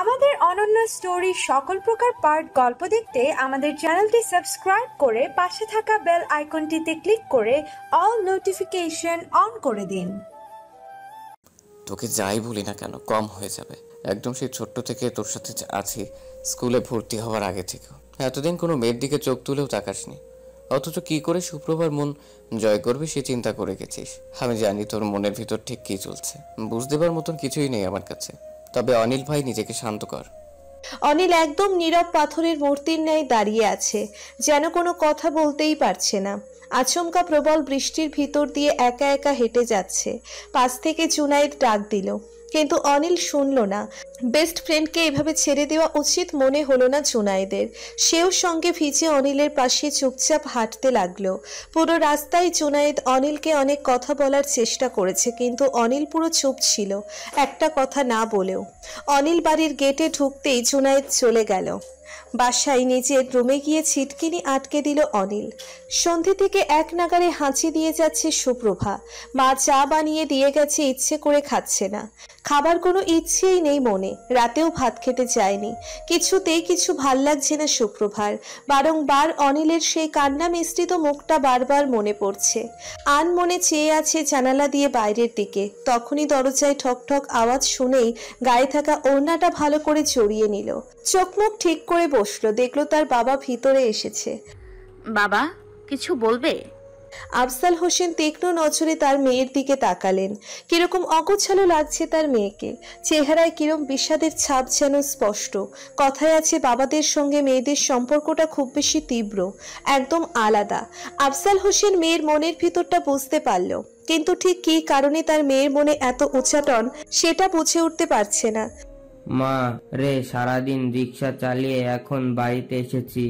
আমাদের অনন্য স্টোরি সকল প্রকার পার্ট গল্প দেখতে আমাদের চ্যানেলটি সাবস্ক্রাইব করে পাশে থাকা বেল আইকনটিতে ক্লিক করে অল নোটিফিকেশন অন করে দিন তোকে যাই বলি না কেন কম হয়ে যাবে একদম সেই ছোট্ট থেকে তোর সাথে আছি স্কুলে ভর্তি হওয়ার আগে থেকেও এতদিন কোনো মেয়ের দিকে চোখ তুলেও তাকাসনি অথচ কি করে শুক্রবার মন জয় করবে সে চিন্তা করে গেছিস আমি জানি তোর মনের ভিতর ঠিক কি চলছে বুঝ দেবার মতন কিছুই নেই আমার কাছে তবে অনিল ভাই নিজেকে শান্ত কর অনিল একদম নীরব পাথরের মূর্তির ন্যায় দাঁড়িয়ে আছে যেন কোনো কথা বলতেই পারছে না আচমকা প্রবল বৃষ্টির ভিতর দিয়ে একা একা হেঁটে যাচ্ছে পাশ থেকে চুনাইর ডাক দিল কিন্তু অনিল শুনল না বেস্ট ফ্রেন্ডকে এভাবে ছেড়ে দেওয়া উচিত মনে হলো না জুনায়েদের সেও সঙ্গে ভিজে অনিলের পাশে চুপচাপ হাঁটতে লাগলো পুরো রাস্তায় জুনায়েদ অনিলকে অনেক কথা বলার চেষ্টা করেছে কিন্তু অনিল পুরো চুপ ছিল একটা কথা না বলেও অনিল বাড়ির গেটে ঢুকতেই জুনায়েদ চলে গেল বাসায় নিজের রুমে গিয়ে ছিটকিনি আটকে দিল অনিল সন্ধে থেকে এক নাগারে হাঁচি দিয়ে যাচ্ছে সুপ্রভা মা চা বানিয়ে দিয়ে গেছে ইচ্ছে করে খাচ্ছে না খাবার কোনো ইচ্ছেই নেই মনে রাতেও ভাত খেতে চায়নি কিছুতেই কিছু ভাল লাগছে না সুপ্রভার বারংবার অনিলের সেই কান্না মিশ্রিত মুখটা বারবার মনে পড়ছে আন মনে চেয়ে আছে জানালা দিয়ে বাইরের দিকে তখনই দরজায় ঠকঠক আওয়াজ শুনেই গায়ে থাকা ওড়নাটা ভালো করে জড়িয়ে নিল চোখ মুখ ঠিক করে বসলো দেখলো তার বাবা ভিতরে এসেছে বাবা কিছু বলবে আফসাল হোসেন তীক্ষ্ণ নজরে তার মেয়ের দিকে তাকালেন কিরকম অগোছালো লাগছে তার মেয়েকে চেহারায় কিরম বিষাদের ছাপ যেন স্পষ্ট কথায় আছে বাবাদের সঙ্গে মেয়েদের সম্পর্কটা খুব বেশি তীব্র একদম আলাদা আফসাল হোসেন মেয়ের মনের ভিতরটা বুঝতে পারল কিন্তু ঠিক কি কারণে তার মেয়ের মনে এত উচ্চাটন সেটা বুঝে উঠতে পারছে না মা রে সারাদিন রিক্সা চালিয়ে এখন বাড়িতে এসেছি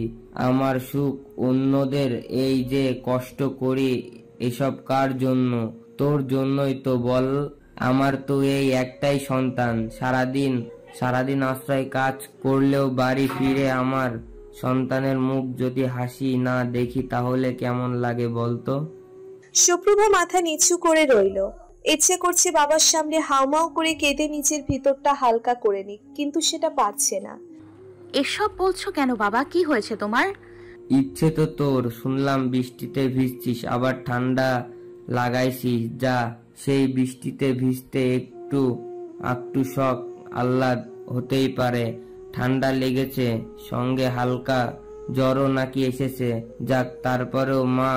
আমার সুখ অন্যদের এই যে কষ্ট করি এসব কার জন্য তোর জন্যই তো বল আমার তো এই একটাই সন্তান সারাদিন সারাদিন আশ্রয় কাজ করলেও বাড়ি ফিরে আমার সন্তানের মুখ যদি হাসি না দেখি তাহলে কেমন লাগে বলতো সুপ্রভা মাথা নিচু করে রইল ইচ্ছে করছে বাবার সামনে হাউমাউ করে কেঁদে নিজের ভিতরটা হালকা করে নিক কিন্তু সেটা পারছে না এসব বলছো কেন বাবা কি হয়েছে তোমার ইচ্ছে তো তোর শুনলাম বৃষ্টিতে ভিজছিস আবার ঠান্ডা লাগাইছিস যা সেই বৃষ্টিতে ভিজতে একটু আকটু শখ আহ্লাদ হতেই পারে ঠান্ডা লেগেছে সঙ্গে হালকা জ্বরও নাকি এসেছে যাক তারপরেও মা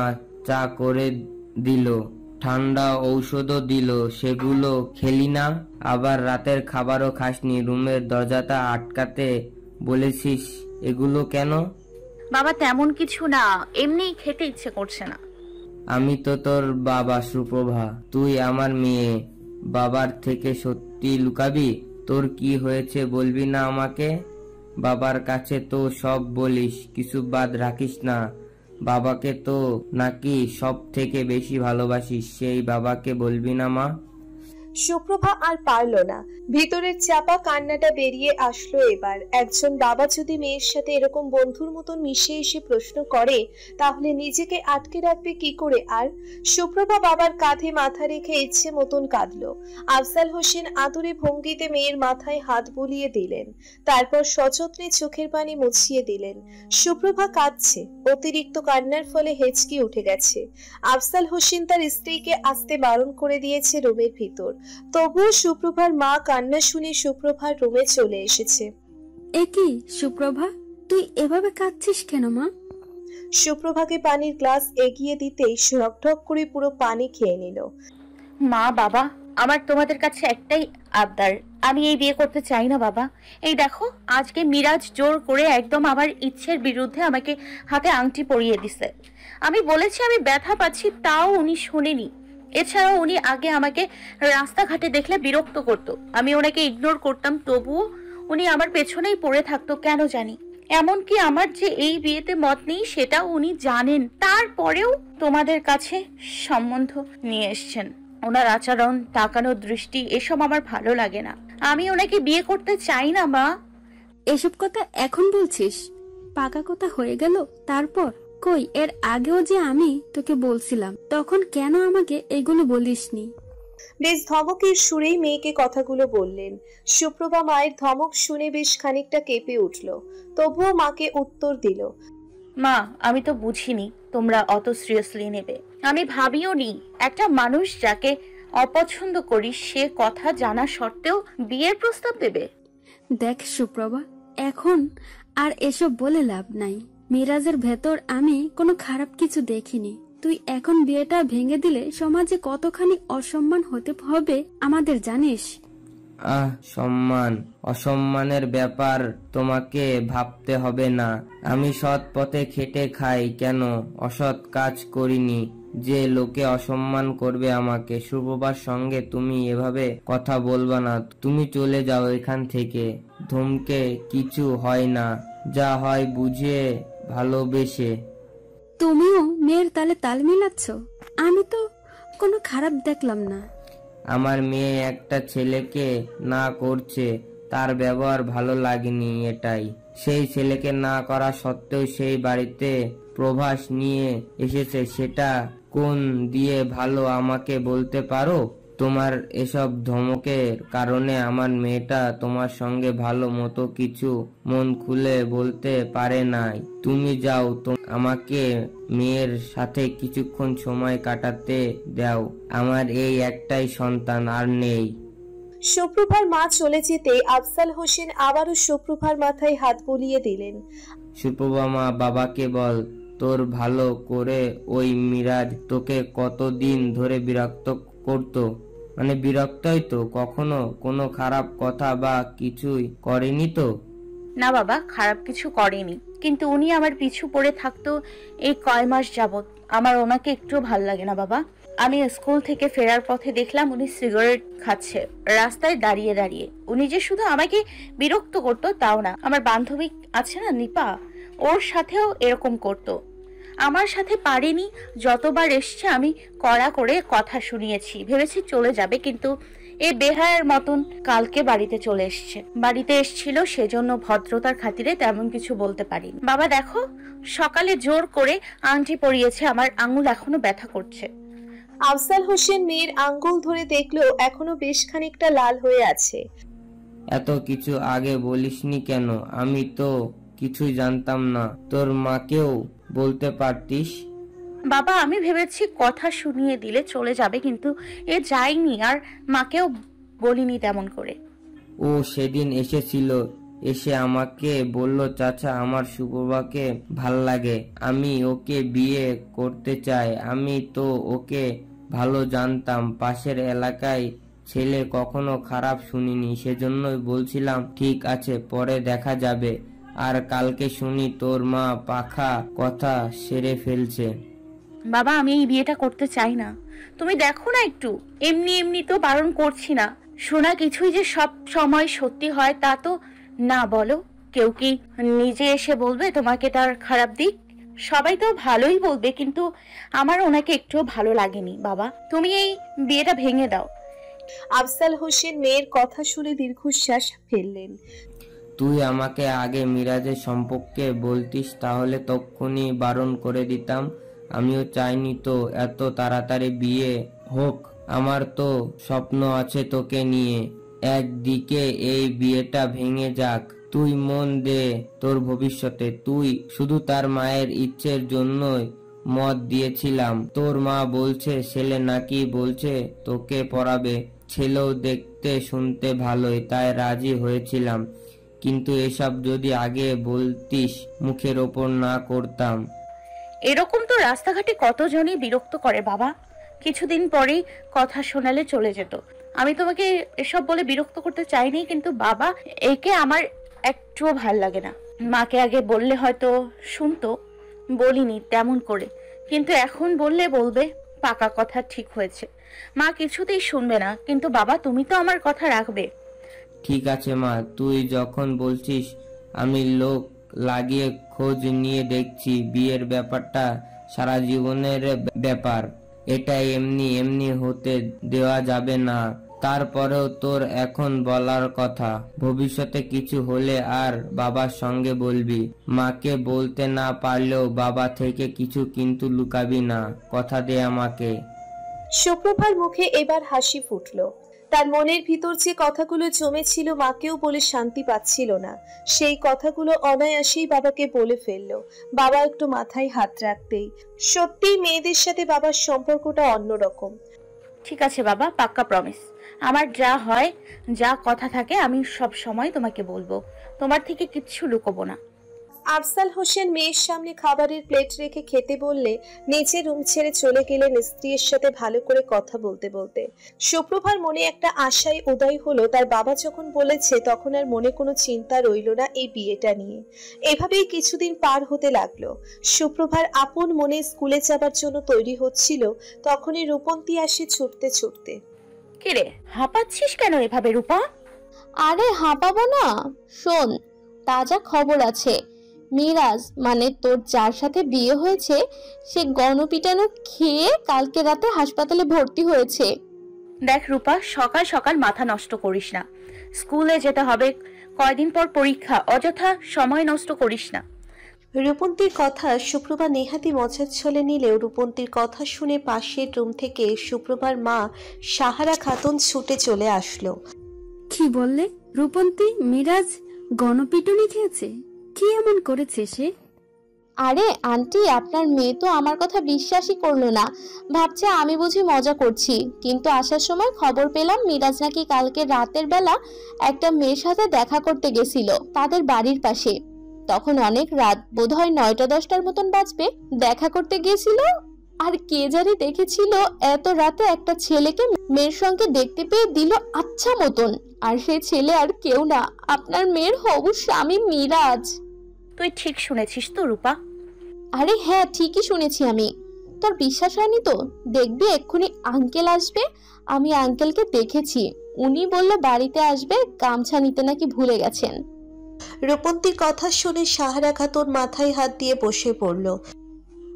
চা করে দিল ঠান্ডা ঔষধও দিল সেগুলো খেলি না আবার রাতের খাবারও খাসনি রুমের দরজাটা আটকাতে বলেছিস এগুলো কেন বাবা তেমন কিছু না এমনি খেতে ইচ্ছে করছে না আমি তো তোর বাবা সুপ্রভা তুই আমার মেয়ে বাবার থেকে সত্যি লুকাবি তোর কি হয়েছে বলবি না আমাকে বাবার কাছে তো সব বলিস কিছু বাদ রাখিস না বাবাকে তো নাকি সব থেকে বেশি ভালোবাসিস সেই বাবাকে বলবি না মা সুপ্রভা আর পারল না ভিতরের চাপা কান্নাটা বেরিয়ে আসলো এবার একজন বাবা যদি মেয়ের সাথে এরকম বন্ধুর মতন মিশে এসে প্রশ্ন করে তাহলে নিজেকে আটকে রাখবে কি করে আর সুপ্রভা বাবার কাঁধে মাথা রেখে ইচ্ছে মতন কাঁদল আফসাল হোসেন আদরে ভঙ্গিতে মেয়ের মাথায় হাত বুলিয়ে দিলেন তারপর সযত্নে চোখের পানি মুছিয়ে দিলেন সুপ্রভা কাঁদছে অতিরিক্ত কান্নার ফলে হেঁচকি উঠে গেছে আফসাল হোসেন তার স্ত্রীকে আসতে বারণ করে দিয়েছে রুমের ভিতর তবুও সুপ্রভার মা কান্না শুনে সুপ্রভার রুমে চলে এসেছে এ কি সুপ্রভা তুই এভাবে কাঁদছিস কেন মা সুপ্রভাকে পানির গ্লাস এগিয়ে দিতেই ঢকঢক করে পুরো পানি খেয়ে নিল মা বাবা আমার তোমাদের কাছে একটাই আবদার আমি এই বিয়ে করতে চাই না বাবা এই দেখো আজকে মিরাজ জোর করে একদম আমার ইচ্ছের বিরুদ্ধে আমাকে হাতে আংটি পরিয়ে দিছে আমি বলেছি আমি ব্যথা পাচ্ছি তাও উনি শোনেনি এছাড়াও উনি আগে আমাকে রাস্তাঘাটে দেখলে বিরক্ত করত আমি ওনাকে ইগনোর করতাম তবুও উনি আমার পেছনেই পড়ে থাকতো কেন জানি এমনকি আমার যে এই বিয়েতে মত নেই সেটাও উনি জানেন তারপরেও তোমাদের কাছে সম্বন্ধ নিয়ে এসছেন ওনার আচরণ তাকানো দৃষ্টি এসব আমার ভালো লাগে না আমি ওনাকে বিয়ে করতে চাই না মা এসব কথা এখন বলছিস পাকা কথা হয়ে গেল তারপর কই এর আগেও যে আমি তোকে বলছিলাম তখন কেন আমাকে এগুলো বলিসনি বেশ ধমকের সুরেই মেয়েকে কথাগুলো বললেন সুপ্রভা মায়ের ধমক শুনে বেশ খানিকটা কেঁপে উঠল তবুও মাকে উত্তর দিল মা আমি তো বুঝিনি তোমরা অত সিরিয়াসলি নেবে আমি ভাবিও নি একটা মানুষ যাকে অপছন্দ করি সে কথা জানা সত্ত্বেও বিয়ের প্রস্তাব দেবে দেখ সুপ্রভা এখন আর এসব বলে লাভ নাই মিরাজের ভেতর আমি কোনো খারাপ কিছু দেখিনি তুই এখন বিয়েটা ভেঙে দিলে সমাজে কতখানি অসম্মান হতে হবে আমাদের জানিস আহ সম্মান অসম্মানের ব্যাপার তোমাকে ভাবতে হবে না আমি সৎ পথে খেটে খাই কেন অসৎ কাজ করিনি যে লোকে অসম্মান করবে আমাকে সুপ্রভার সঙ্গে তুমি এভাবে কথা বলবা না তুমি চলে যাও এখান থেকে ধমকে কিছু হয় না যা হয় বুঝে ভালোবেসে তুমিও মেয়ের তালে তাল মিলাচ্ছ আমি তো কোনো খারাপ দেখলাম না আমার মেয়ে একটা ছেলেকে না করছে তার ব্যবহার ভালো লাগেনি এটাই সেই ছেলেকে না করা সত্ত্বেও সেই বাড়িতে প্রভাস নিয়ে এসেছে সেটা কোন দিয়ে ভালো আমাকে বলতে পারো তোমার এসব ধমকের কারণে আমার মেয়েটা তোমার সঙ্গে ভালো মতো কিছু মন খুলে বলতে পারে নাই তুমি যাও আমাকে মেয়ের সাথে কিছুক্ষণ সময় কাটাতে দাও আমার এই একটাই সন্তান আর নেই সুপ্রভার মা চলে যেতে আফসাল হোসেন আবারও সুপ্রভার মাথায় হাত বুলিয়ে দিলেন সুপ্রভা মা বাবাকে বল তোর ভালো করে ওই মিরাজ তোকে কতদিন ধরে বিরক্ত করতো মানে বিরক্তই তো কখনো কোনো খারাপ কথা বা কিছুই করেনি তো না বাবা খারাপ কিছু করেনি কিন্তু উনি আমার পিছু পড়ে থাকতো এই কয় মাস যাবত আমার ওনাকে একটু ভাল লাগে না বাবা আমি স্কুল থেকে ফেরার পথে দেখলাম উনি সিগারেট খাচ্ছে রাস্তায় দাঁড়িয়ে দাঁড়িয়ে উনি যে শুধু আমাকে বিরক্ত করতো তাও না আমার বান্ধবী আছে না নিপা ওর সাথেও এরকম করতো আমার সাথে পারেনি যতবার এসছে আমি কড়া করে কথা শুনিয়েছি ভেবেছি চলে যাবে কিন্তু এ বেহায়ের মতন কালকে বাড়িতে চলে এসছে বাড়িতে এসছিল সেজন্য ভদ্রতার খাতিরে তেমন কিছু বলতে পারিনি বাবা দেখো সকালে জোর করে আংটি পরিয়েছে আমার আঙুল এখনো ব্যথা করছে আফসাল হোসেন মেয়ের আঙ্গুল ধরে দেখলো এখনো বেশ খানিকটা লাল হয়ে আছে এত কিছু আগে বলিসনি কেন আমি তো কিছুই জানতাম না তোর মাকেও বলতে পারতিস বাবা আমি ভেবেছি কথা শুনিয়ে দিলে চলে যাবে কিন্তু এ যায়নি আর মাকেও বলিনি তেমন করে ও সেদিন এসেছিল এসে আমাকে বলল চাচা আমার সুপ্রভাকে ভাল লাগে আমি ওকে বিয়ে করতে চাই আমি তো ওকে ভালো জানতাম পাশের এলাকায় ছেলে কখনো খারাপ শুনিনি সেজন্যই বলছিলাম ঠিক আছে পরে দেখা যাবে আর কালকে শুনি তোর মা পাখা কথা সেরে ফেলছে বাবা আমি এই বিয়েটা করতে চাই না তুমি দেখো না একটু এমনি এমনি তো বারণ করছি না শোনা কিছুই যে সব সময় সত্যি হয় তা তো না বলো কেউ কি নিজে এসে বলবে তোমাকে তার খারাপ দিক সবাই তো ভালোই বলবে কিন্তু আমার ওনাকে একটুও ভালো লাগেনি বাবা তুমি এই বিয়েটা ভেঙে দাও আফসাল হোসেন মেয়ের কথা শুনে দীর্ঘশ্বাস ফেললেন তুই আমাকে আগে মিরাজের সম্পর্কে বলতিস তাহলে তক্ষুনি বারণ করে দিতাম আমিও চাইনি তো এত তাড়াতাড়ি বিয়ে হোক আমার তো স্বপ্ন আছে তোকে নিয়ে একদিকে এই বিয়েটা ভেঙে যাক তুই মন দে তোর ভবিষ্যতে তুই শুধু তার মায়ের ইচ্ছের জন্যই মত দিয়েছিলাম তোর মা বলছে ছেলে নাকি বলছে তোকে পড়াবে ছেলেও দেখতে শুনতে ভালোই তাই রাজি হয়েছিলাম কিন্তু এসব যদি আগে বলতিস মুখের ওপর না করতাম এরকম তো রাস্তাঘাটে কতজনই বিরক্ত করে বাবা কিছুদিন পরেই কথা শোনালে চলে যেত আমি তোমাকে এসব বলে বিরক্ত করতে চাইনি কিন্তু বাবা একে আমার একটুও ভাল লাগে না মাকে আগে বললে হয়তো শুনতো বলিনি তেমন করে কিন্তু এখন বললে বলবে পাকা কথা ঠিক হয়েছে মা কিছুতেই শুনবে না কিন্তু বাবা তুমি তো আমার কথা রাখবে ঠিক আছে মা তুই যখন বলছিস আমি লোক লাগিয়ে খোঁজ নিয়ে দেখছি বিয়ের ব্যাপারটা সারা জীবনের ব্যাপার এটা এমনি এমনি হতে দেওয়া যাবে না তারপরেও তোর এখন বলার কথা ভবিষ্যতে কিছু হলে আর বাবার সঙ্গে বলবি মাকে বলতে না পারলেও বাবা থেকে কিছু কিন্তু লুকাবি না কথা দে আমাকে শুক্রভার মুখে এবার হাসি ফুটলো তার মনের ভিতর যে কথাগুলো জমেছিল মাকেও বলে শান্তি পাচ্ছিল না সেই কথাগুলো অনায়াসেই বাবাকে বলে ফেলল বাবা একটু মাথায় হাত রাখতেই সত্যিই মেয়েদের সাথে বাবার সম্পর্কটা অন্যরকম ঠিক আছে বাবা পাক্কা প্রমিস আমার যা হয় যা কথা থাকে আমি সব সময় তোমাকে বলবো তোমার থেকে কিচ্ছু লুকোবো না আফসাল হোসেন মেয়ের সামনে খাবারের প্লেট রেখে খেতে বললে নিচে রুম ছেড়ে চলে গেলেন স্ত্রীর সাথে ভালো করে কথা বলতে বলতে সুপ্রভার মনে একটা আশায় উদয় হলো তার বাবা যখন বলেছে তখন আর মনে কোনো চিন্তা রইল না এই বিয়েটা নিয়ে এভাবেই কিছুদিন পার হতে লাগলো সুপ্রভার আপন মনে স্কুলে যাবার জন্য তৈরি হচ্ছিল তখনই রূপন্তি আসে ছুটতে ছুটতে কিরে হাঁপাচ্ছিস কেন এভাবে রূপা আরে হাঁপাবো না শোন তাজা খবর আছে মিরাজ মানে তোর যার সাথে বিয়ে হয়েছে সে গণপিটানো খেয়ে কালকে রাতে হাসপাতালে ভর্তি হয়েছে দেখ রূপা সকাল সকাল মাথা নষ্ট করিস না স্কুলে যেতে হবে কয়দিন পর পরীক্ষা অযথা সময় নষ্ট করিস না রূপন্তীর কথা সুপ্রভা নেহাতি মজার ছলে নিলেও রূপন্তীর কথা শুনে পাশের রুম থেকে সুপ্রভার মা সাহারা খাতুন ছুটে চলে আসলো কি বললে রূপন্তী মিরাজ গণপিটুনি খেয়েছে কি এমন করেছে সে আরে আন্টি আপনার মেয়ে তো আমার কথা বিশ্বাসই করলো না ভাবছে আমি বুঝি মজা করছি কিন্তু আসার সময় খবর পেলাম মিরাজ নাকি কালকে রাতের বেলা একটা মেয়ের সাথে দেখা করতে গেছিল তাদের বাড়ির পাশে তখন অনেক রাত বোধ হয় নয়টা দশটার মতন বাজবে দেখা করতে গিয়েছিল আর কে জানি দেখেছিল এত রাতে একটা ছেলেকে মেয়ের সঙ্গে দেখতে পেয়ে দিল আচ্ছা মতন আর সে ছেলে আর কেউ না আপনার মেয়ের হবু স্বামী মিরাজ তুই ঠিক শুনেছিস তো রূপা আরে হ্যাঁ ঠিকই শুনেছি আমি তোর বিশ্বাস হয়নি তো দেখবি এক্ষুনি আঙ্কেল আসবে আমি আঙ্কেলকে দেখেছি উনি বলল বাড়িতে আসবে গামছা নিতে নাকি ভুলে গেছেন রূপন্তির কথা শুনে সাহারা খাতুন মাথায় হাত দিয়ে বসে পড়ল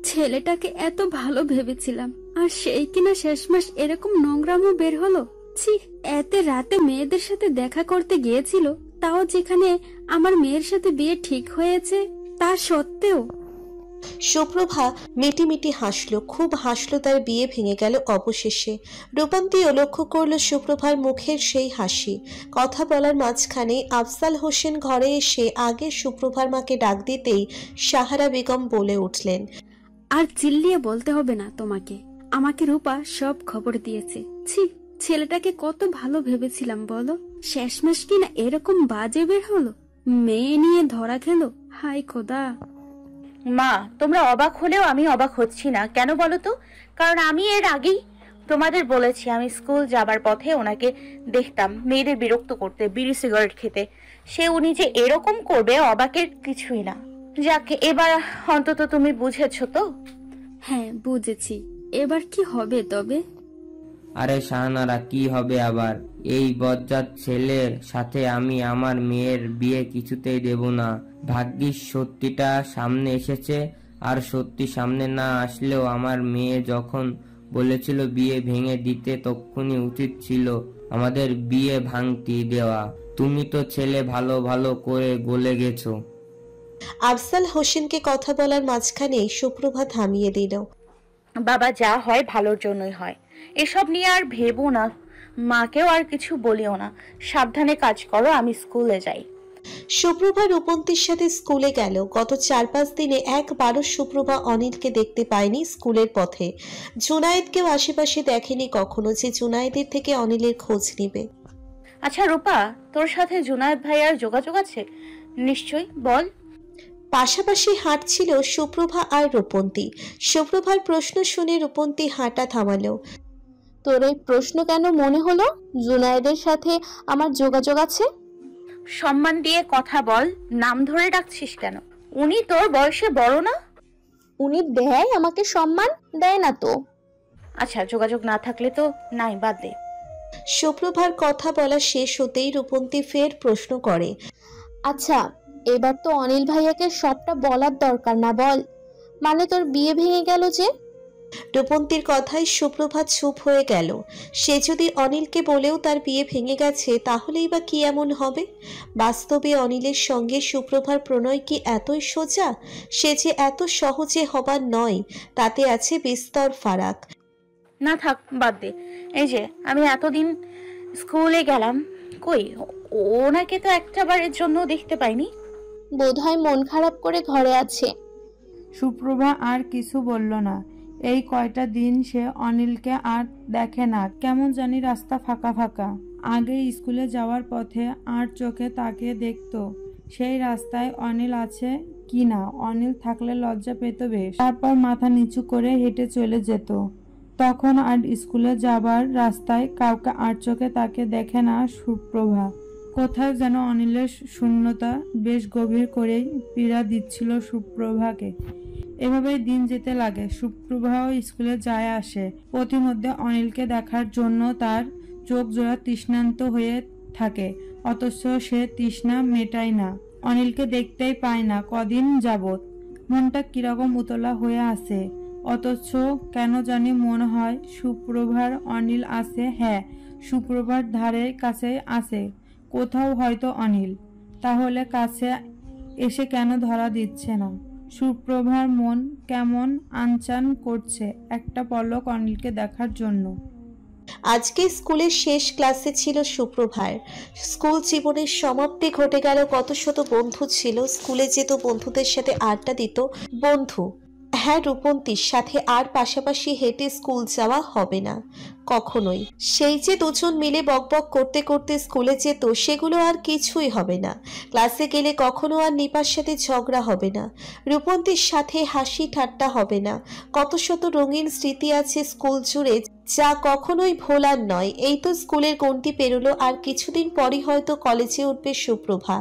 ছেলেটাকে এত ভালো ভেবেছিলাম আর সেই কিনা শেষ মাস এরকম নোংরামও বের হলো ছি এতে রাতে মেয়েদের সাথে দেখা করতে গিয়েছিল তাও যেখানে আমার মেয়ের সাথে বিয়ে ঠিক হয়েছে তা সত্ত্বেও সুপ্রভা মিটি মিটি হাসলো খুব হাসলো তার বিয়ে ভেঙে গেল অবশেষে রূপান্তিও লক্ষ্য করল সুপ্রভার মুখের সেই হাসি কথা বলার মাঝখানে আফসাল হোসেন ঘরে এসে আগে সুপ্রভার মাকে ডাক দিতেই সাহারা বেগম বলে উঠলেন আর চিল্লিয়ে বলতে হবে না তোমাকে আমাকে রূপা সব খবর দিয়েছে ছি ছেলেটাকে কত ভালো ভেবেছিলাম বলো কি কিনা এরকম বাজে বের হলো মেয়ে নিয়ে ধরা খেলো হাই খোদা মা তোমরা অবাক হলেও আমি অবাক হচ্ছি না কেন বলো তো কারণ আমি এর আগেই তোমাদের বলেছি আমি স্কুল যাবার পথে ওনাকে দেখতাম মেয়েদের বিরক্ত করতে বিড়ি সিগারেট খেতে সে উনি যে এরকম করবে অবাকের কিছুই না যাকে এবার অন্তত তুমি বুঝেছো তো হ্যাঁ বুঝেছি এবার কি হবে তবে আরে শাহানারা কি হবে আবার এই বজ্জাত ছেলের সাথে আমি আমার মেয়ের বিয়ে কিছুতেই দেব না ভাগ্যিস সত্যিটা সামনে এসেছে আর সত্যি সামনে না আসলেও আমার মেয়ে যখন বলেছিল বিয়ে ভেঙে দিতে তখনই উচিত ছিল আমাদের বিয়ে ভাঙতি দেওয়া তুমি তো ছেলে ভালো ভালো করে গলে গেছো আফজাল হোসেনকে কথা বলার মাঝখানে সুপ্রভা থামিয়ে দিল বাবা যা হয় ভালোর জন্যই হয় এসব নিয়ে আর ভেবো না মাকেও আর কিছু বলিও না সাবধানে কাজ করো আমি স্কুলে যাই সুপ্রভা রূপন্তির সাথে স্কুলে গেল গত চার পাঁচ দিনে একবারও সুপ্রভা অনিলকে দেখতে পায়নি স্কুলের পথে জুনায়েদকেও আশেপাশে দেখেনি কখনো যে জুনায়েদের থেকে অনিলের খোঁজ নিবে আচ্ছা রূপা তোর সাথে জুনায়েদ আর যোগাযোগ আছে নিশ্চয় বল পাশাপাশি হাঁটছিল সুপ্রভা আর রূপন্তী সুপ্রভার প্রশ্ন শুনে রূপন্তী হাঁটা থামালো তোর এই প্রশ্ন কেন মনে হলো জুনায়েদের সাথে আমার যোগাযোগ আছে সম্মান দিয়ে কথা বল নাম ধরে ডাকছিস কেন উনি তোর বয়সে বড় না উনি দেয় আমাকে সম্মান দেয় না তো আচ্ছা যোগাযোগ না থাকলে তো নাই বাদ দে সুপ্রভার কথা বলা শেষ হতেই রূপন্তী ফের প্রশ্ন করে আচ্ছা এবার তো অনিল ভাইয়াকে সবটা বলার দরকার না বল মানে তোর বিয়ে ভেঙে গেল যে রূপন্তীর কথায় সুপ্রভাত চুপ হয়ে গেল সে যদি অনিলকে বলেও তার বিয়ে ভেঙে গেছে তাহলেই বা কি এমন হবে বাস্তবে অনিলের সঙ্গে সুপ্রভার প্রণয় কি এতই সোজা সে যে এত সহজে হবার নয় তাতে আছে বিস্তর ফারাক না থাক বাদ দে এই যে আমি এতদিন স্কুলে গেলাম কই ওনাকে তো একটা বারের জন্য দেখতে পাইনি বোধহয় মন খারাপ করে ঘরে আছে সুপ্রভা আর কিছু বলল না এই কয়টা দিন সে অনিলকে আর দেখে না কেমন জানি রাস্তা ফাঁকা ফাঁকা আগে স্কুলে যাওয়ার পথে আর চোখে তাকে দেখত সেই রাস্তায় অনিল আছে কি না অনিল থাকলে লজ্জা পেত বেশ তারপর মাথা নিচু করে হেঁটে চলে যেত তখন আর স্কুলে যাবার রাস্তায় কাউকে আর চোখে তাকে দেখে না সুপ্রভা কোথায় যেন অনিলের শূন্যতা বেশ গভীর করেই পীড়া দিচ্ছিল সুপ্রভাকে এভাবেই দিন যেতে লাগে সুপ্রবাহ স্কুলে যায় আসে প্রতিমধ্যে অনিলকে দেখার জন্য তার চোখ জোড়া তৃষ্ণান্ত হয়ে থাকে অথচ সে তৃষ্ণা মেটায় না অনিলকে দেখতেই পায় না কদিন যাবত মনটা কিরকম উতলা হয়ে আছে অথচ কেন জানি মনে হয় সুপ্রভার অনিল আছে হ্যাঁ সুপ্রভার ধারে কাছে আছে কোথাও হয়তো অনিল তাহলে কাছে এসে কেন ধরা দিচ্ছে না সুপ্রভার মন কেমন আনচান করছে একটা পলক অনিলকে দেখার জন্য আজকে স্কুলের শেষ ক্লাসে ছিল সুপ্রভার স্কুল জীবনের সমাপ্তি ঘটে গেল কত শত বন্ধু ছিল স্কুলে যেত বন্ধুদের সাথে আড্ডা দিত বন্ধু হ্যাঁ রূপন্তীর সাথে আর পাশাপাশি হেঁটে স্কুল যাওয়া হবে না কখনোই সেই যে দুজন মিলে বকবক করতে করতে স্কুলে যেত সেগুলো আর কিছুই হবে না ক্লাসে গেলে কখনো আর নিপার সাথে ঝগড়া হবে না রূপন্তীর সাথে হাসি ঠাট্টা হবে না কত শত রঙিন স্মৃতি আছে স্কুল জুড়ে যা কখনোই ভোলার নয় এই তো স্কুলের গন্তি পেরোলো আর কিছুদিন পরই হয়তো কলেজে উঠবে সুপ্রভা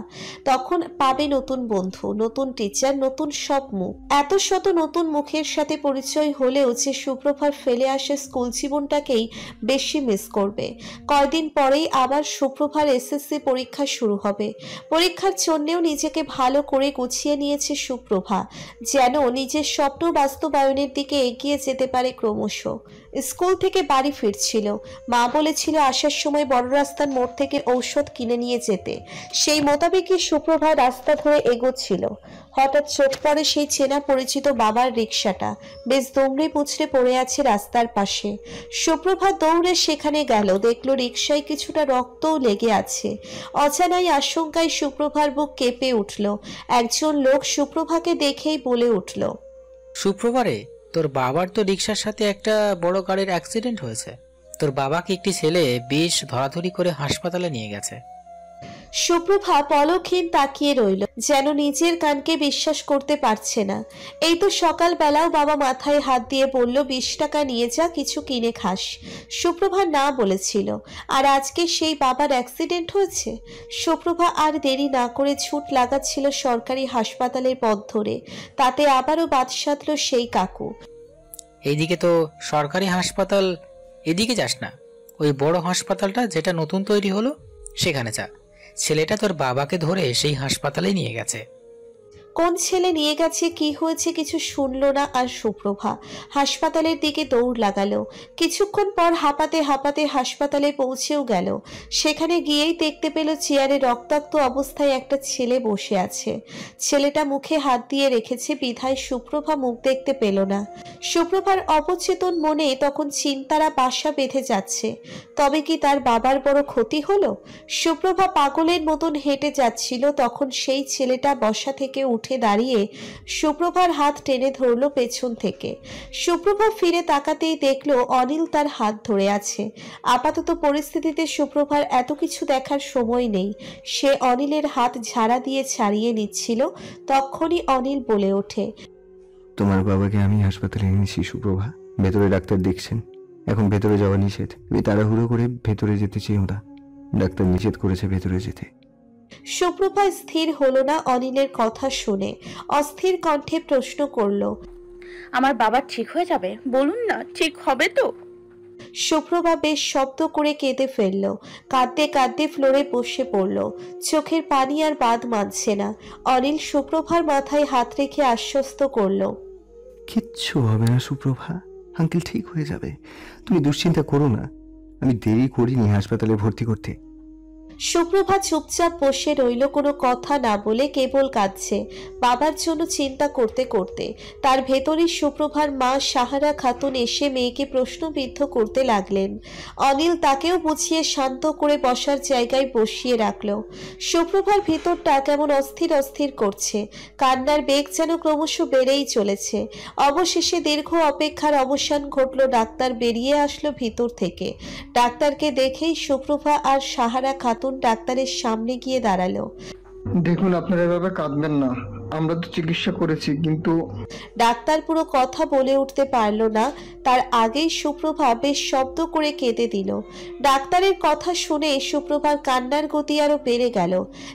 তখন পাবে নতুন বন্ধু নতুন টিচার নতুন সব মুখ এত শত নতুন মুখের সাথে পরিচয় হলেও যে সুপ্রভার ফেলে আসে স্কুল জীবনটাকেই বেশি মিস করবে কয়দিন পরেই আবার সুপ্রভার এসএসসি পরীক্ষা শুরু হবে পরীক্ষার জন্যেও নিজেকে ভালো করে গুছিয়ে নিয়েছে সুপ্রভা যেন নিজের স্বপ্ন বাস্তবায়নের দিকে এগিয়ে যেতে পারে ক্রমশ স্কুল থেকে বাড়ি ফিরছিল মা বলেছিল আসার সময় বড় রাস্তার মোড় থেকে ঔষধ কিনে নিয়ে যেতে সেই মোতাবেকই সুপ্রভা রাস্তা ধরে এগোচ্ছিল হঠাৎ চোখ পড়ে সেই চেনা পরিচিত বাবার রিক্সাটা বেশ দৌড়ে মুচড়ে পড়ে আছে রাস্তার পাশে সুপ্রভা দৌড়ে সেখানে গেল দেখলো রিক্সায় কিছুটা রক্তও লেগে আছে অচেনাই আশঙ্কায় সুপ্রভার বুক কেঁপে উঠল একজন লোক সুপ্রভাকে দেখেই বলে উঠল সুপ্রভারে তোর বাবার তো রিক্সার সাথে একটা বড় গাড়ির অ্যাক্সিডেন্ট হয়েছে তোর বাবাকে একটি ছেলে বেশ ধরাধরি করে হাসপাতালে নিয়ে গেছে সুপ্রভা পলকহীন তাকিয়ে রইল যেন নিজের কানকে বিশ্বাস করতে পারছে না এই তো সকালবেলাও বাবা মাথায় হাত দিয়ে বলল বিশ টাকা নিয়ে যা কিছু কিনে খাস সুপ্রভা না বলেছিল আর আজকে সেই বাবার অ্যাক্সিডেন্ট হয়েছে সুপ্রভা আর দেরি না করে ছুট লাগাচ্ছিল সরকারি হাসপাতালের পথ ধরে তাতে আবারও বাদ সাধল সেই কাকু এইদিকে তো সরকারি হাসপাতাল এদিকে যাস না ওই বড় হাসপাতালটা যেটা নতুন তৈরি হলো সেখানে যা ছেলেটা তোর বাবাকে ধরে সেই হাসপাতালে নিয়ে গেছে কোন ছেলে নিয়ে গেছে কি হয়েছে কিছু শুনল না আর সুপ্রভা হাসপাতালের দিকে দৌড় লাগালো কিছুক্ষণ পর হাঁপাতে হাঁপাতে হাসপাতালে পৌঁছেও গেল সেখানে গিয়েই দেখতে পেল চেয়ারে রক্তাক্ত অবস্থায় একটা ছেলে বসে আছে ছেলেটা মুখে হাত দিয়ে রেখেছে বিধায় সুপ্রভা মুখ দেখতে পেল না সুপ্রভার অবচেতন মনে তখন চিন্তারা বাসা বেঁধে যাচ্ছে তবে কি তার বাবার বড় ক্ষতি হলো সুপ্রভা পাগলের মতন হেঁটে যাচ্ছিল তখন সেই ছেলেটা বসা থেকে উঠে উঠে দাঁড়িয়ে সুপ্রভার হাত টেনে ধরল পেছন থেকে সুপ্রভা ফিরে তাকাতেই দেখল অনিল তার হাত ধরে আছে আপাতত পরিস্থিতিতে সুপ্রভার এত কিছু দেখার সময় নেই সে অনিলের হাত ঝাড়া দিয়ে ছাড়িয়ে নিচ্ছিল তখনই অনিল বলে ওঠে তোমার বাবাকে আমি হাসপাতালে এনেছি সুপ্রভা ভেতরে ডাক্তার দেখছেন এখন ভেতরে যাওয়া নিষেধ তাড়াহুড়ো করে ভেতরে যেতে চেয়েও না ডাক্তার নিষেধ করেছে ভেতরে যেতে সুপ্রভা স্থির হলো না অনিলের কথা শুনে অস্থির কণ্ঠে প্রশ্ন করল আমার বাবা ঠিক হয়ে যাবে বলুন না ঠিক হবে তো সুপ্রভা বেশ শব্দ করে কেঁদে ফেলল কাঁদতে কাঁদতে ফ্লোরে বসে পড়ল চোখের পানি আর বাদ মানছে না অনিল সুপ্রভার মাথায় হাত রেখে আশ্বস্ত করল কিচ্ছু হবে না সুপ্রভা আঙ্কেল ঠিক হয়ে যাবে তুমি দুশ্চিন্তা করো না আমি দেরি করিনি হাসপাতালে ভর্তি করতে সুপ্রভা চুপচাপ বসে রইল কোনো কথা না বলে কেবল কাঁদছে বাবার জন্য চিন্তা করতে করতে তার ভেতরে সুপ্রভার মা সাহারা খাতুন এসে মেয়েকে প্রশ্নবিদ্ধ করতে লাগলেন অনিল তাকেও বুঝিয়ে শান্ত করে বসার জায়গায় বসিয়ে রাখল সুপ্রভার ভিতরটা কেমন অস্থির অস্থির করছে কান্নার বেগ যেন ক্রমশ বেড়েই চলেছে অবশেষে দীর্ঘ অপেক্ষার অবসান ঘটল ডাক্তার বেরিয়ে আসলো ভিতর থেকে ডাক্তারকে দেখেই সুপ্রভা আর সাহারা খাতুন নতুন ডাক্তারের সামনে গিয়ে দাঁড়ালো দেখুন আপনারা এভাবে কাঁদবেন না আমরা তো চিকিৎসা করেছি কিন্তু ডাক্তার পুরো কথা বলে উঠতে পারল না তার আগেই সুপ্রভা বেশ শব্দ করে কেঁদে দিল ডাক্তারের কথা শুনে সুপ্রভার কান্নার গতি আরো বেড়ে গেল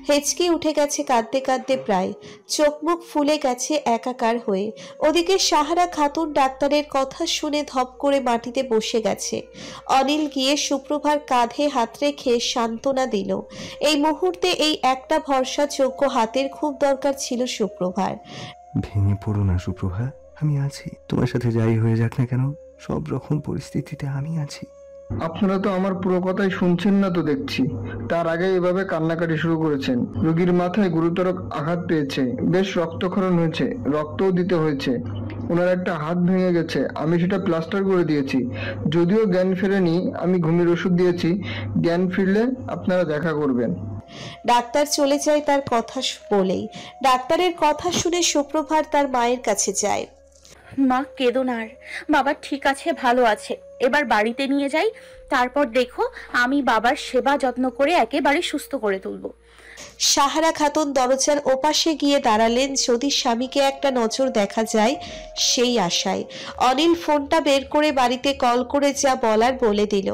হেঁচকি উঠে গেছে কাঁদতে কাঁদতে প্রায় চোখ মুখ ফুলে গেছে একাকার হয়ে ওদিকে সাহারা খাতুন ডাক্তারের কথা শুনে ধপ করে মাটিতে বসে গেছে অনিল গিয়ে সুপ্রভার কাঁধে হাত রেখে সান্ত্বনা দিল এই মুহূর্তে এই একটা ভরসা যোগ্য হাতের খুব দরকার ছিল সুপ্রভার ভেঙে পড়ো না সুপ্রভা আমি আছি তোমার সাথে যাই হয়ে যাক না কেন সব রকম পরিস্থিতিতে আমি আছি আপনারা তো আমার পুরো কথাই শুনছেন না তো দেখছি তার আগে এভাবে কান্নাকাটি শুরু করেছেন রোগীর মাথায় গুরুতর আঘাত পেয়েছে বেশ রক্তক্ষরণ হয়েছে রক্তও দিতে হয়েছে ওনার একটা হাত ভেঙে গেছে আমি সেটা প্লাস্টার করে দিয়েছি যদিও জ্ঞান ফেরেনি আমি ঘুমের ওষুধ দিয়েছি জ্ঞান ফিরলে আপনারা দেখা করবেন ডাক্তার চলে যায় তার কথা বলেই ডাক্তারের কথা শুনে সুপ্রভার তার মায়ের কাছে যায় মা কেঁদো আর বাবা ঠিক আছে ভালো আছে এবার বাড়িতে নিয়ে যাই তারপর দেখো আমি বাবার সেবা যত্ন করে একেবারে সুস্থ করে তুলবো সাহারা খাতুন দরজার ওপাশে গিয়ে দাঁড়ালেন যদি স্বামীকে একটা নজর দেখা যায় সেই আশায় অনিল ফোনটা বের করে বাড়িতে কল করে যা বলার বলে দিল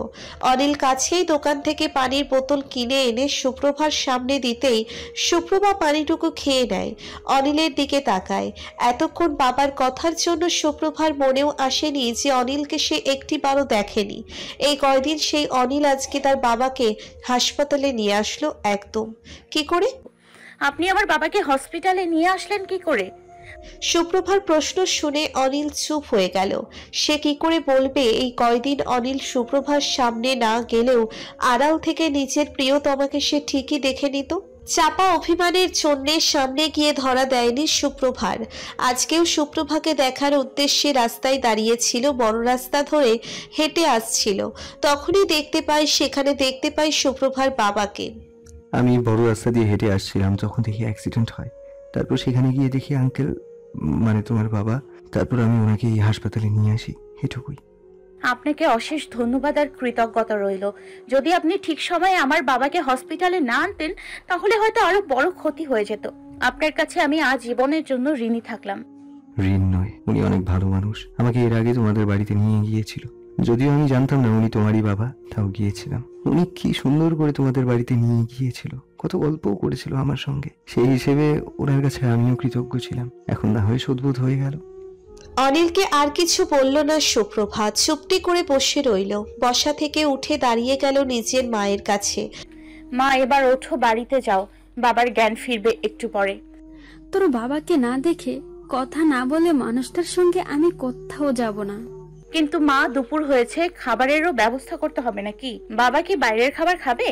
অনিল কাছেই দোকান থেকে পানির বোতল কিনে এনে সুপ্রভার সামনে দিতেই সুপ্রভা পানিটুকু খেয়ে নেয় অনিলের দিকে তাকায় এতক্ষণ বাবার কথার জন্য সুপ্রভার মনেও আসেনি যে অনিলকে সে একটিবারও দেখেনি এই কয়দিন সেই অনিল আজকে তার বাবাকে হাসপাতালে নিয়ে আসলো একদম কি করে আপনি আমার বাবাকে হসপিটালে নিয়ে আসলেন কি করে সুপ্রভার প্রশ্ন শুনে অনিল চুপ হয়ে গেল সে কি করে বলবে এই কয়দিন অনিল সুপ্রভার সামনে না গেলেও আড়াল থেকে নিজের প্রিয় তোমাকে সে ঠিকই দেখে নিত চাপা অভিমানের জন্যে সামনে গিয়ে ধরা দেয়নি সুপ্রভার আজকেও সুপ্রভাকে দেখার উদ্দেশ্যে রাস্তায় দাঁড়িয়েছিল বড় রাস্তা ধরে হেঁটে আসছিল তখনই দেখতে পায় সেখানে দেখতে পায় সুপ্রভার বাবাকে আমি বড় রাস্তা দিয়ে হেঁটে আসছিলাম যখন দেখি অ্যাক্সিডেন্ট হয় তারপর সেখানে গিয়ে দেখি আঙ্কেল মানে তোমার বাবা তারপর আমি ওনাকে এই হাসপাতালে নিয়ে আসি এটুকুই আপনাকে অশেষ ধন্যবাদ আর কৃতজ্ঞতা রইল যদি আপনি ঠিক সময়ে আমার বাবাকে হসপিটালে না আনতেন তাহলে হয়তো আরো বড় ক্ষতি হয়ে যেত আপনার কাছে আমি আজীবনের জন্য ঋণী থাকলাম ঋণ নয় উনি অনেক ভালো মানুষ আমাকে এর আগে তোমাদের বাড়িতে নিয়ে গিয়েছিল যদিও আমি জানতাম না উনি তোমারই বাবা তাও গিয়েছিলাম উনি কি সুন্দর করে তোমাদের বাড়িতে নিয়ে গিয়েছিল কত গল্পও করেছিল আমার সঙ্গে সেই হিসেবে ওনার কাছে আমিও কৃতজ্ঞ ছিলাম এখন না হয়ে সদ্ভুত হয়ে গেল অনিলকে আর কিছু বলল না সুপ্রভাত চুপটি করে বসে রইল বসা থেকে উঠে দাঁড়িয়ে গেল নিজের মায়ের কাছে মা এবার ওঠো বাড়িতে যাও বাবার জ্ঞান ফিরবে একটু পরে তোর বাবাকে না দেখে কথা না বলে মানুষটার সঙ্গে আমি কোথাও যাব না কিন্তু মা দুপুর হয়েছে খাবারেরও ব্যবস্থা করতে হবে নাকি বাবা কি বাইরের খাবার খাবে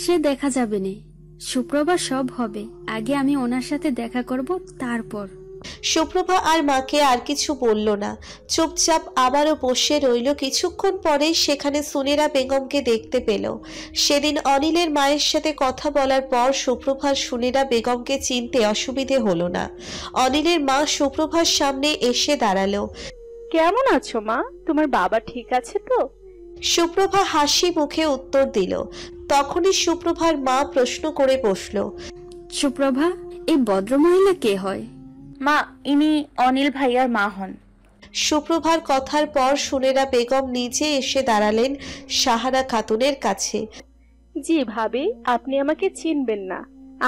সে দেখা যাবে না শুক্রবার সব হবে আগে আমি ওনার সাথে দেখা করব তারপর সুপ্রভা আর মাকে আর কিছু বলল না চুপচাপ আবারও বসে রইল কিছুক্ষণ পরে সেখানে সুনেরা বেগমকে দেখতে পেল সেদিন অনিলের মায়ের সাথে কথা বলার পর সুপ্রভার সুনেরা বেগমকে চিনতে অসুবিধে হলো না অনিলের মা সুপ্রভার সামনে এসে দাঁড়ালো কেমন আছো মা তোমার বাবা ঠিক আছে তো সুপ্রভা হাসি মুখে উত্তর দিল তখনই সুপ্রভার মা প্রশ্ন করে বসল সুপ্রভা এই ভদ্রমহিলা কে হয় মা ইনি অনিল ভাইয়ার মা হন সুপ্রভার কথার পর সুনেরা বেগম নিজে এসে দাঁড়ালেন সাহারা খাতুনের কাছে জি ভাবি আপনি আমাকে চিনবেন না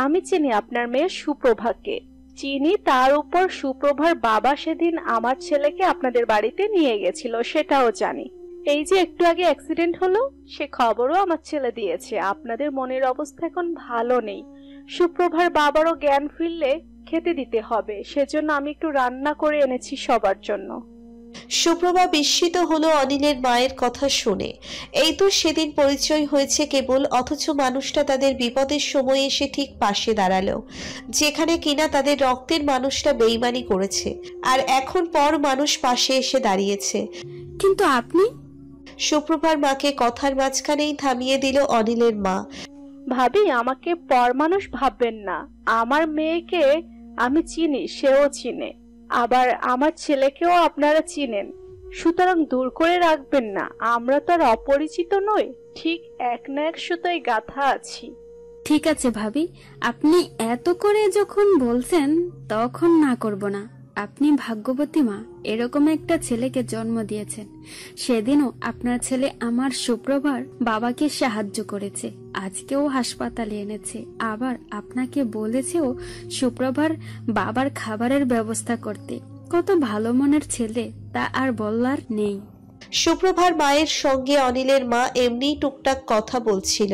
আমি চিনি আপনার মেয়ে সুপ্রভাকে চিনি তার উপর সুপ্রভার বাবা সেদিন আমার ছেলেকে আপনাদের বাড়িতে নিয়ে গেছিল সেটাও জানি এই যে একটু আগে অ্যাক্সিডেন্ট হলো সে খবরও আমার ছেলে দিয়েছে আপনাদের মনের অবস্থা এখন ভালো নেই সুপ্রভার বাবারও জ্ঞান ফিরলে খেতে দিতে হবে সেজন্য আমি একটু রান্না করে এনেছি সবার জন্য সুপ্রভা বিস্মিত হলো অনিলের মায়ের কথা শুনে এই তো সেদিন পরিচয় হয়েছে কেবল অথচ মানুষটা তাদের বিপদের সময় এসে ঠিক পাশে দাঁড়ালো যেখানে কিনা তাদের রক্তের মানুষটা বেইমানি করেছে আর এখন পর মানুষ পাশে এসে দাঁড়িয়েছে কিন্তু আপনি সুপ্রভার মাকে কথার মাঝখানেই থামিয়ে দিল অনিলের মা ভাবি আমাকে পর মানুষ ভাববেন না আমার মেয়েকে আমি চিনি সেও চিনে আবার আমার ছেলেকেও আপনারা চিনেন সুতরাং দূর করে রাখবেন না আমরা তো আর অপরিচিত নই ঠিক এক না এক সুতোয় গাথা আছি ঠিক আছে ভাবি আপনি এত করে যখন বলছেন তখন না করব না আপনি ভাগ্যবতী মা এরকম একটা ছেলেকে জন্ম দিয়েছেন সেদিনও আপনার ছেলে আমার শুক্রবার বাবাকে সাহায্য করেছে আজকেও হাসপাতালে এনেছে আবার আপনাকে বলেছেও শুক্রবার বাবার খাবারের ব্যবস্থা করতে কত ভালো মনের ছেলে তা আর বললার নেই সুপ্রভার মায়ের সঙ্গে অনিলের মা এমনি টুকটাক কথা বলছিল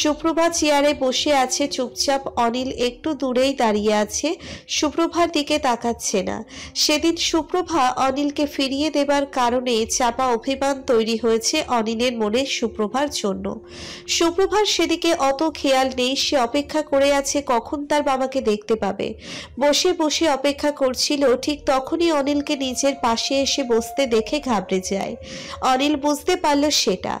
সুপ্রভা চেয়ারে বসে আছে চুপচাপ অনিল একটু দূরেই দাঁড়িয়ে আছে সুপ্রভার দিকে তাকাচ্ছে না সেদিন সুপ্রভা অনিলকে ফিরিয়ে দেবার কারণে চাপা অভিমান তৈরি হয়েছে অনিলের মনে সুপ্রভার জন্য সুপ্রভার সেদিকে অত খেয়াল নেই সে অপেক্ষা করে আছে কখন তার বাবাকে দেখতে পাবে বসে বসে অপেক্ষা করছিল ঠিক তখনই অনিলকে নিজের পাশে এসে বসতে দেখে ঘাবড়ে যায় অনিল বুঝতে পারল সেটা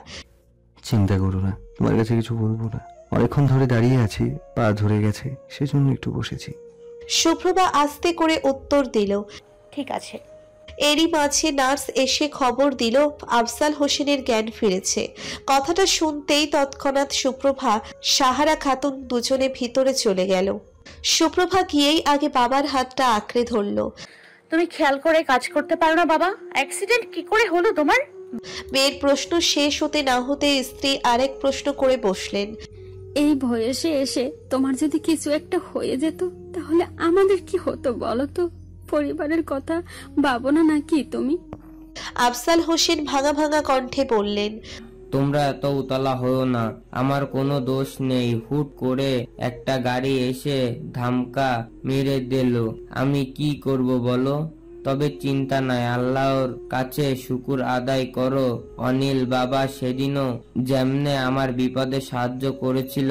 চিন্তা করো না তোমার কাছে কিছু বলবো না অনেকক্ষণ ধরে দাঁড়িয়ে আছি পা ধরে গেছে সেজন্য একটু বসেছি শুভ্রবা আস্তে করে উত্তর দিল ঠিক আছে এরই মাঝে নার্স এসে খবর দিল আফসাল হোসেনের জ্ঞান ফিরেছে কথাটা শুনতেই তৎক্ষণাৎ সুপ্রভা সাহারা খাতুন দুজনে ভিতরে চলে গেল সুপ্রভা গিয়েই আগে বাবার হাতটা আঁকড়ে ধরল তুমি খেয়াল করে কাজ করতে পারো না বাবা অ্যাক্সিডেন্ট কি করে হলো তোমার মেয়ের প্রশ্ন শেষ হতে না হতে স্ত্রী আরেক প্রশ্ন করে বসলেন এই বয়সে এসে তোমার যদি কিছু একটা হয়ে যেত তাহলে আমাদের কি হতো বলো তো পরিবারের কথা ভাবো না নাকি তুমি আফসাল হোসেন ভাঙা ভাঙা কণ্ঠে বললেন তোমরা এত উতলা হও না আমার কোনো দোষ নেই হুট করে একটা গাড়ি এসে ধামকা মেরে দিল আমি কি করব বলো তবে চিন্তা নাই আল্লাহর কাছে শুকুর আদায় করো অনিল বাবা সেদিনও যেমনে আমার বিপদে সাহায্য করেছিল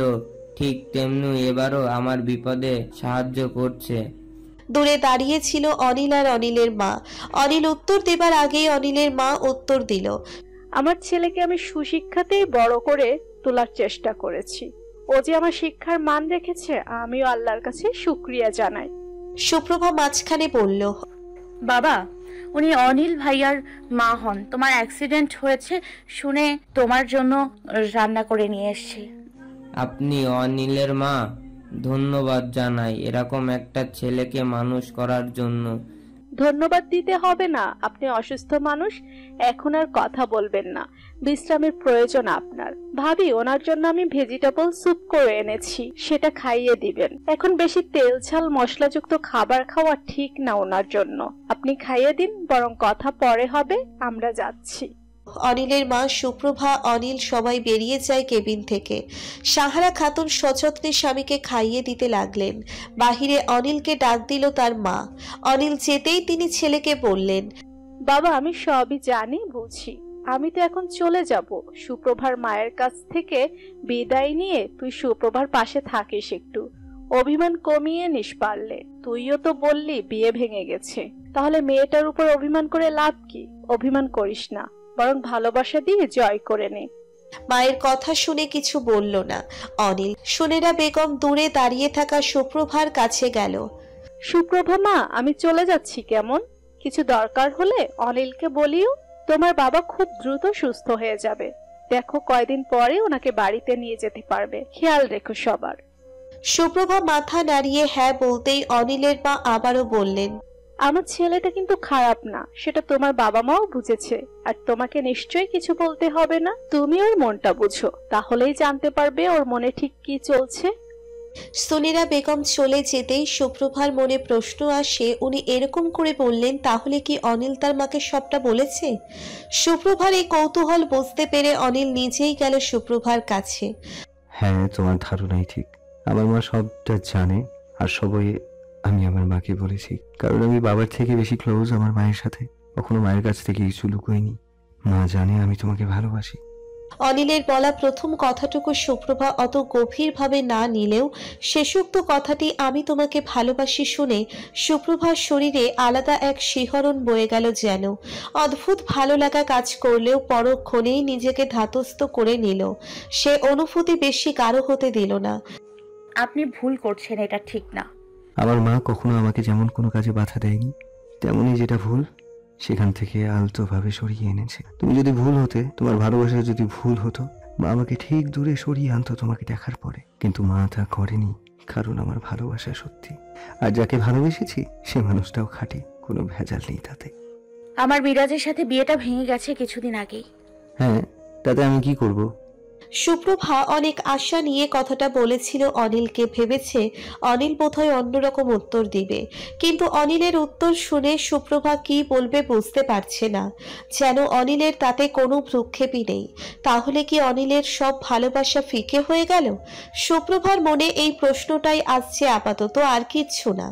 ঠিক তেমনি এবারও আমার বিপদে সাহায্য করছে দূরে দাঁড়িয়ে ছিল অনিল আর অনিলের মা অনিল উত্তর দেবার আগেই অনিলের মা উত্তর দিল আমার ছেলেকে আমি সুশিক্ষাতেই বড় করে তোলার চেষ্টা করেছি ও যে আমার শিক্ষার মান রেখেছে আমিও আল্লাহর কাছে শুক্রিয়া জানাই সুপ্রভা মাঝখানে বলল বাবা উনি অনিল ভাইয়ার মা হন তোমার অ্যাক্সিডেন্ট হয়েছে শুনে তোমার জন্য রান্না করে নিয়ে এসেছি আপনি অনিলের মা ধন্যবাদ জানাই এরকম একটা ছেলেকে মানুষ করার জন্য ধন্যবাদ দিতে হবে না আপনি অসুস্থ মানুষ এখন আর কথা বলবেন না বিশ্রামের প্রয়োজন আপনার ভাবি ওনার জন্য আমি ভেজিটেবল স্যুপ করে এনেছি সেটা খাইয়ে দিবেন এখন বেশি তেল ঝাল মশলাযুক্ত খাবার খাওয়া ঠিক না ওনার জন্য আপনি খাইয়ে দিন বরং কথা পরে হবে আমরা যাচ্ছি অনিলের মা সুপ্রভা অনিল সবাই বেরিয়ে যায় কেবিন থেকে সাহারা খাতুন সযত্নে স্বামীকে খাইয়ে দিতে লাগলেন বাহিরে অনিলকে ডাক দিল তার মা অনিল যেতেই তিনি ছেলেকে বললেন বাবা আমি সবই জানি বুঝি আমি তো এখন চলে যাব সুপ্রভার মায়ের কাছ থেকে বিদায় নিয়ে তুই সুপ্রভার পাশে থাকিস একটু অভিমান কমিয়ে নিস পারলে তুইও তো বললি বিয়ে ভেঙে গেছে তাহলে মেয়েটার উপর অভিমান করে লাভ কি অভিমান করিস না বরং ভালোবাসা দিয়ে জয় করে নে মায়ের কথা শুনে কিছু বলল না অনিল সুনেরা বেগম দূরে দাঁড়িয়ে থাকা সুপ্রভার কাছে গেল সুপ্রভা মা আমি চলে যাচ্ছি কেমন কিছু দরকার হলে অনিলকে বলিও তোমার বাবা খুব দ্রুত সুস্থ হয়ে যাবে দেখো কয়দিন পরে ওনাকে বাড়িতে নিয়ে যেতে পারবে খেয়াল রেখো সবার সুপ্রভা মাথা নাড়িয়ে হ্যাঁ বলতেই অনিলের মা আবারও বললেন আমার ছেলেটা কিন্তু খারাপ না সেটা তোমার বাবা মাও বুঝেছে আর তোমাকে নিশ্চয়ই কিছু বলতে হবে না তুমি ওর মনটা বুঝো তাহলেই জানতে পারবে ওর মনে ঠিক কি চলছে সুনীরা বেগম চলে যেতেই সুপ্রভার মনে প্রশ্ন আসে উনি এরকম করে বললেন তাহলে কি অনিল তার মাকে সবটা বলেছে সুপ্রভার এই কৌতূহল বুঝতে পেরে অনিল নিজেই গেল সুপ্রভার কাছে হ্যাঁ তোমার ধারণাই ঠিক আমার মা সবটা জানে আর সবাই আমি আমার মাকে বলেছি কারণ আমি বাবার থেকে বেশি ক্লোজ আমার মায়ের সাথে কখনো মায়ের কাছ থেকে কিছু লুকোইনি মা জানে আমি তোমাকে ভালোবাসি অনিলের বলা প্রথম কথাটুকু সুপ্রভা অত গভীরভাবে না নিলেও শেষোক্ত কথাটি আমি তোমাকে ভালোবাসি শুনে সুপ্রভার শরীরে আলাদা এক শিহরণ বয়ে গেল যেন অদ্ভুত ভালো লাগা কাজ করলেও পরক্ষণেই নিজেকে ধাতস্থ করে নিল সে অনুভূতি বেশি কারো হতে দিল না আপনি ভুল করছেন এটা ঠিক না আমার মা কখনো আমাকে যেমন কোনো কাজে বাধা দেয়নি তেমনই যেটা ভুল সেখান থেকে আলতোভাবে সরিয়ে এনেছে তুমি যদি ভুল হতে তোমার ভালোবাসা যদি ভুল হতো মা আমাকে ঠিক দূরে সরিয়ে আনতো তোমাকে দেখার পরে কিন্তু মা তা করেনি কারণ আমার ভালোবাসা সত্যি আর যাকে ভালোবেসেছি সে মানুষটাও খাটি কোনো ভেজাল নেই তাতে আমার বিরাজের সাথে বিয়েটা ভেঙে গেছে কিছুদিন আগেই হ্যাঁ তাতে আমি কি করবো সুপ্রভা অনেক আশা নিয়ে কথাটা বলেছিল অনিলকে ভেবেছে অনিল বোধহয় অন্যরকম উত্তর দিবে কিন্তু অনিলের উত্তর শুনে সুপ্রভা কি বলবে বুঝতে পারছে না যেন অনিলের তাতে কোনো ভ্রুক্ষেপই নেই তাহলে কি অনিলের সব ভালোবাসা ফিকে হয়ে গেল সুপ্রভার মনে এই প্রশ্নটাই আসছে আপাতত আর কিচ্ছু না